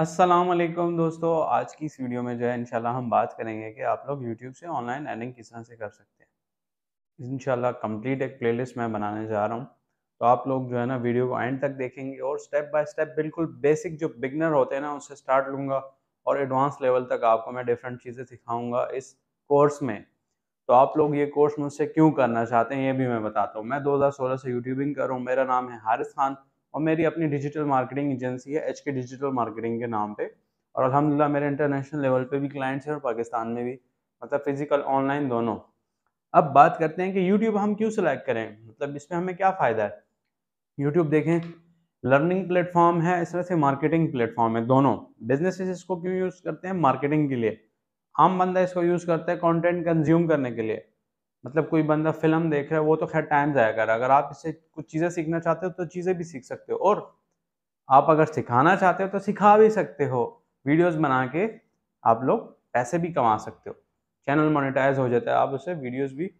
वालेकुम दोस्तों आज की इस वीडियो में जो है इंशाल्लाह हम बात करेंगे कि आप लोग यूट्यूब से ऑनलाइन अर्निंग किस तरह से कर सकते हैं इंशाल्लाह कंप्लीट एक प्लेलिस्ट मैं बनाने जा रहा हूँ तो आप लोग जो है ना वीडियो को एंड तक देखेंगे और स्टेप बाय स्टेप बिल्कुल बेसिक जो बिगनर होते हैं ना उससे स्टार्ट लूँगा और एडवांस लेवल तक आपको मैं डिफरेंट चीज़ें सिखाऊँगा इस कोर्स में तो आप लोग ये कोर्स मुझसे क्यों करना चाहते हैं ये भी मैं बताता हूँ मैं सोलह से यूट्यूबिंग कर रहा हूँ मेरा नाम है हारिस खान और मेरी अपनी डिजिटल मार्केटिंग एजेंसी है एच के डिजिटल मार्केटिंग के नाम पे और अलहमदिल्ला मेरे इंटरनेशनल लेवल पे भी क्लाइंट्स हैं और पाकिस्तान में भी मतलब फ़िज़िकल ऑनलाइन दोनों अब बात करते हैं कि यूट्यूब हम क्यों सेलेक्ट करें मतलब इसमें हमें क्या फ़ायदा है यूट्यूब देखें लर्निंग प्लेटफॉर्म है इस तरह से मार्केटिंग प्लेटफॉर्म है दोनों बिजनेस इसको क्यों यूज़ करते हैं मार्केटिंग के लिए आम बंदा इसको यूज़ करता है कॉन्टेंट कंज्यूम करने के लिए मतलब कोई बंदा फिल्म देख रहा है वो तो खैर टाइम जाया कर अगर आप इससे कुछ चीज़ें सीखना चाहते हो तो चीज़ें भी सीख सकते हो और आप अगर सिखाना चाहते हो तो सिखा भी सकते हो वीडियोस बना के आप लोग पैसे भी कमा सकते हो चैनल मोनेटाइज हो जाता है आप उसे वीडियोस भी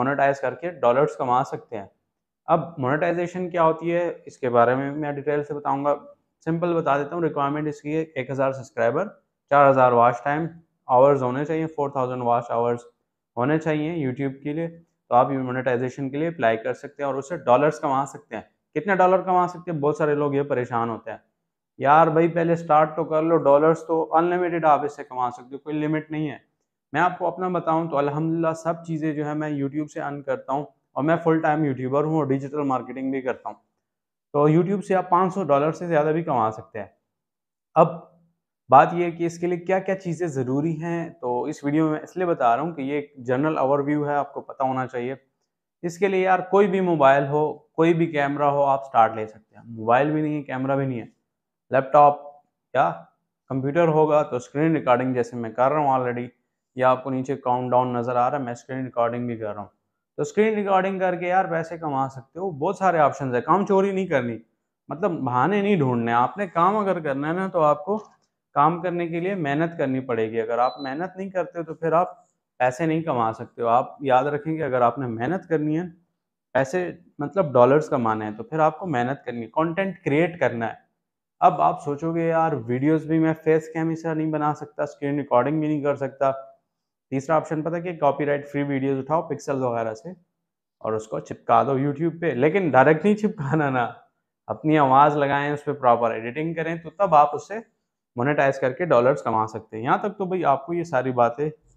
मोनेटाइज करके डॉलर्स कमा सकते हैं अब मोनेटाइजेशन क्या होती है इसके बारे में मैं डिटेल से बताऊंगा सिंपल बता देता हूँ रिक्वायरमेंट इसकी है एक हज़ार सब्सक्राइबर चार हज़ार टाइम आवर्स होने चाहिए फोर थाउजेंड आवर्स होने चाहिए यूट्यूब के लिए तो आप मोनेटाइजेशन के लिए अप्लाई कर सकते हैं और उससे डॉलर्स कमा सकते हैं कितने डॉलर कमा सकते हैं बहुत सारे लोग ये परेशान होते हैं यार भाई पहले स्टार्ट तो कर लो डॉलर्स तो अनलिमिटेड आप इससे कमा सकते हो कोई लिमिट नहीं है मैं आपको अपना बताऊं तो अल्हम्दुलिल्लाह सब चीज़ें जो है मैं यूट्यूब से अर्न करता हूं और मैं फुल टाइम यूट्यूबर हूं और डिजिटल मार्केटिंग भी करता हूं तो यूट्यूब से आप सौ डॉलर से ज़्यादा भी कमा सकते हैं अब बात यह है कि इसके लिए क्या क्या चीज़ें ज़रूरी हैं तो इस वीडियो में इसलिए बता रहा हूँ कि ये एक जनरल ओवरव्यू है आपको पता होना चाहिए इसके लिए यार कोई भी मोबाइल हो कोई भी कैमरा हो आप स्टार्ट ले सकते हैं मोबाइल भी नहीं है कैमरा भी नहीं है लैपटॉप या कंप्यूटर होगा तो स्क्रीन रिकॉर्डिंग जैसे मैं कर रहा हूँ ऑलरेडी या आपको नीचे काउंट डाउन नज़र आ रहा है मैं स्क्रीन रिकॉर्डिंग भी कर रहा हूँ तो स्क्रीन रिकॉर्डिंग करके यार पैसे कमा सकते हो बहुत सारे ऑप्शन है काम चोरी नहीं करनी मतलब बहाने नहीं ढूंढने आपने काम अगर करना है ना तो आपको काम करने के लिए मेहनत करनी पड़ेगी अगर आप मेहनत नहीं करते तो फिर आप पैसे नहीं कमा सकते हो आप याद रखें कि अगर आपने मेहनत करनी है पैसे मतलब डॉलर्स कमाना है तो फिर आपको मेहनत करनी है कंटेंट क्रिएट करना है अब आप सोचोगे यार वीडियोस भी मैं फेस कैम से नहीं बना सकता स्क्रीन रिकॉर्डिंग भी नहीं कर सकता तीसरा ऑप्शन पता कि कॉपीराइट फ्री वीडियोस उठाओ पिक्सल वगैरह से और उसको चिपका दो यूट्यूब पे लेकिन डायरेक्ट नहीं चिपकाना ना अपनी आवाज़ लगाएं उस पर प्रॉपर एडिटिंग करें तो तब आप उसे मोनेटाइज करके डॉलर्स कमा सकते हैं यहाँ तक तो भाई आपको ये सारी बातें